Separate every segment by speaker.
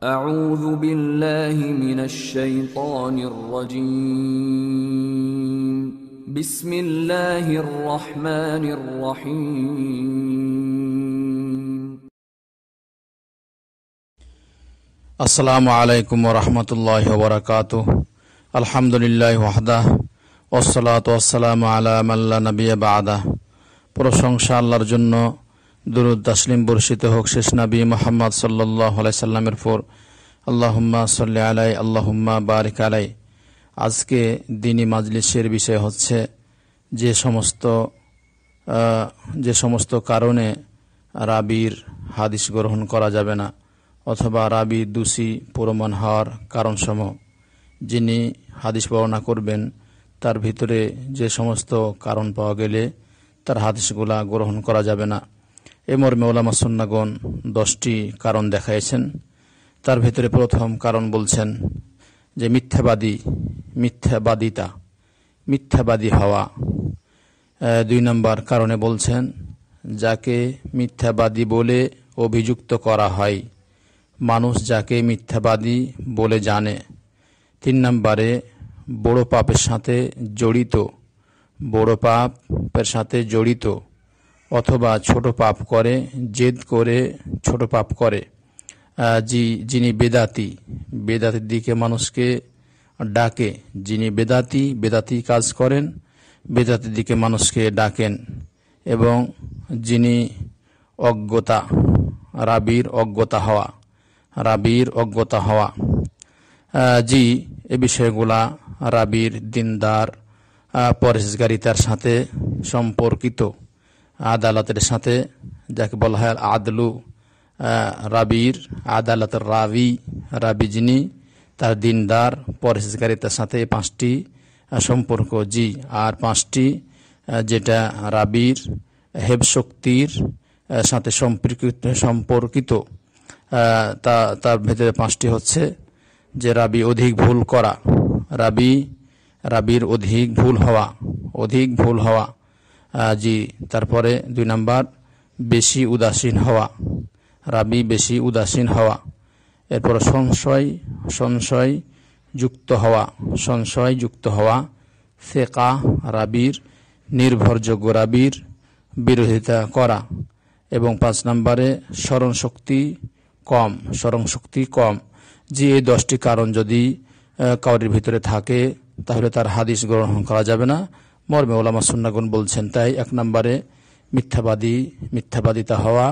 Speaker 1: أعوذ بالله من الشيطان الرجيم بسم الله الرحمن الرحيم السلام عليكم ورحمة الله وبركاته الحمد لله وحده والصلاة والسلام على من لا نبي بعده প্রশংসা আল্লাহর জন্য দুরুদ তাসলিম বর্ষিত হোক শেষ নবী মোহাম্মদ সাল্লাই সাল্লামের পর আল্লাহুম্মা সাল্লি আলাই আল্লাহুম্মা বারিক আলাই আজকে দিনী মাজলিসের বিষয় হচ্ছে যে সমস্ত যে সমস্ত কারণে রাবির হাদিস গ্রহণ করা যাবে না অথবা রাবি দোষী প্রমাণ হওয়ার কারণসমূহ যিনি হাদিস বর্ণনা করবেন তার ভিতরে যে সমস্ত কারণ পাওয়া গেলে তার হাদিসগুলা গ্রহণ করা যাবে না এ মর্মে ওলামা সুন্নাগণ দশটি কারণ দেখাইছেন তার ভিতরে প্রথম কারণ বলছেন যে মিথ্যাবাদী মিথ্যাবাদিতা মিথ্যাবাদী হওয়া দুই নম্বর কারণে বলছেন যাকে মিথ্যাবাদী বলে অভিযুক্ত করা হয় মানুষ যাকে মিথ্যাবাদী বলে জানে তিন নম্বরে বড় পাপের সাথে জড়িত বড় পাপের সাথে জড়িত অথবা ছোট পাপ করে জেদ করে ছোট পাপ করে জি যিনি বেদাতি বেদাতির দিকে মানুষকে ডাকে যিনি বেদাতি বেদাতি কাজ করেন বেদাতির দিকে মানুষকে ডাকেন এবং যিনি অজ্ঞতা রাবির অজ্ঞতা হওয়া রাবির অজ্ঞতা হওয়া জি এ বিষয়গুলা রাবির দিনদার পরেশগারিতার সাথে সম্পর্কিত আদালতের সাথে যাকে বলা হয় আদলু রাবির আদালতের রাবি রাবি যিনি তার দিনদার পরহেজকারিতার সাথে পাঁচটি সম্পর্ক জি আর পাঁচটি যেটা রাবির হেব শক্তির সাথে সম্পর্কিত সম্পর্কিত তা তার ভেতরে পাঁচটি হচ্ছে যে রাবি অধিক ভুল করা রাবি রাবির অধিক ভুল হওয়া অধিক ভুল হওয়া জি তারপরে দুই নাম্বার বেশি উদাসীন হওয়া রাবি বেশি উদাসীন হওয়া এরপর সংশয় সংশয় যুক্ত হওয়া সংশয় যুক্ত হওয়া সেকা রাবির নির্ভরযোগ্য রাবির বিরোধিতা করা এবং পাঁচ নম্বরে স্মরণশক্তি কম স্মরণশক্তি কম যে এই দশটি কারণ যদি কাউরির ভিতরে থাকে তাহলে তার হাদিস গ্রহণ করা যাবে না মর্মে ওলামা সুন্নাগুন বলছেন তাই এক নম্বরে মিথ্যাবাদী মিথ্যাবাদিতা হওয়া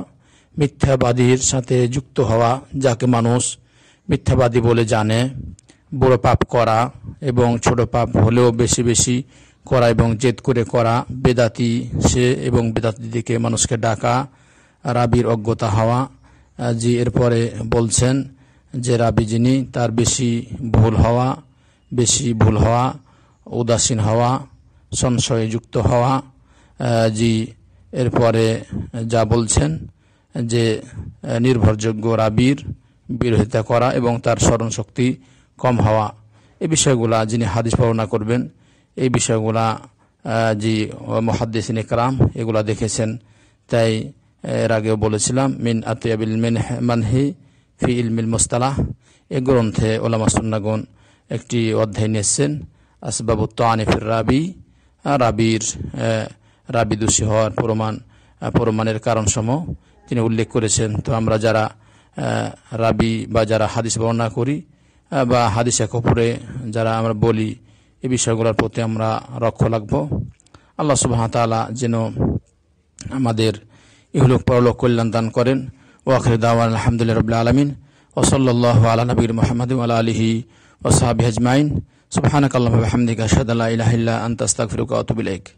Speaker 1: মিথ্যাবাদীর সাথে যুক্ত হওয়া যাকে মানুষ মিথ্যাবাদী বলে জানে বড় পাপ করা এবং ছোট পাপ হলেও বেশি বেশি করা এবং জেদ করে করা বেদাতি সে এবং বেদাতিদিকে মানুষকে ডাকা রাবির অজ্ঞতা হওয়া জি এরপরে বলছেন যে রাবি যিনি তার বেশি ভুল হওয়া বেশি ভুল হওয়া উদাসীন হওয়া সংশয়ে যুক্ত হওয়া জি এরপরে যা বলছেন যে নির্ভরযোগ্য রাবির বিরোধিতা করা এবং তার স্মরণশক্তি কম হওয়া এই বিষয়গুলা যিনি হাদিস ভাবনা করবেন এই বিষয়গুলা জি মহাদ্দেশিন ইকরাম এগুলা দেখেছেন তাই এর আগেও বলেছিলাম মিন আতিয়াবিল মিন মানহি ফি ইলমিল মোস্তালাহ এ গ্রন্থে ওলামা সুন্নাগণ একটি অধ্যায় নিয়েছেন আসবাবু তো আনিফির রাবি রাবির দোষী হওয়ার প্রমাণ প্রমাণের কারণসমূহ তিনি উল্লেখ করেছেন তো আমরা যারা রাবি বা যারা হাদিস বর্ণনা করি বা হাদিস এক যারা আমরা বলি এ বিষয়গুলোর প্রতি আমরা রক্ষ লাগব আল্লাহ সুবাহতালা যেন আমাদের ইহলোক পরলোক কল্যাণ দান করেন ওয়াখির দাওয়ান আলহামদুলিল্লাহ রবিল্লা আলমিন ওসল্লাহ আলা নবীর মোহাম্মদ আলা আলহি ওসাহাবি হাজমাইন subxaanaka allahuma bixamdik ashhad an laa ilaaha illaa anta astaqfiruka waatuub ilayk